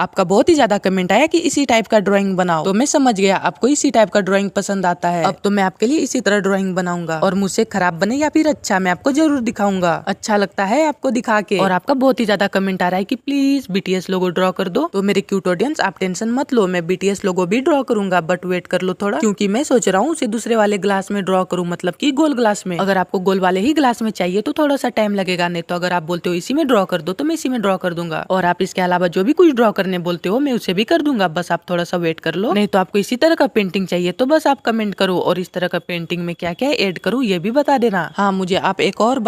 आपका बहुत ही ज्यादा कमेंट आया कि इसी टाइप का ड्राइंग बनाओ तो मैं समझ गया आपको इसी टाइप का ड्राइंग पसंद आता है अब तो मैं आपके लिए इसी तरह ड्राइंग बनाऊंगा और मुझसे खराब बने या फिर अच्छा मैं आपको जरूर दिखाऊंगा अच्छा लगता है आपको दिखा के और आपका बहुत ही ज्यादा कमेंट आ रहा है की प्लीज बीटीएस लोगो ड्रॉ कर दो तो मेरे क्यूट ऑडियंस आप टेंशन मत लो मैं बीटीएस लोगो भी ड्रॉ करूंगा बट वेट कर लो थोड़ा क्यूँकी मैं सोच रहा हूँ उसे दूसरे वाले ग्लास में ड्रॉ करूँ मतलब की गोल ग्लास में अगर आपको गोल वाले ही ग्लास में चाहिए तो थोड़ा सा टाइम लगेगा नहीं तो अगर आप बोलते हो इसी में ड्रॉ कर दो तो मैं इसी में ड्रॉ कर दूंगा और आप इसके अलावा जो भी कुछ ड्रॉ करने करने बोलते हो मैं उसे भी कर दूंगा बस आप थोड़ा सा वेट कर लो नहीं तो आपको इसी तरह का पेंटिंग चाहिए तो बस आप कमेंट करो और इस तरह का पेंटिंग में क्या क्या एड करूँ ये भी बता देना हाँ मुझे आप एक और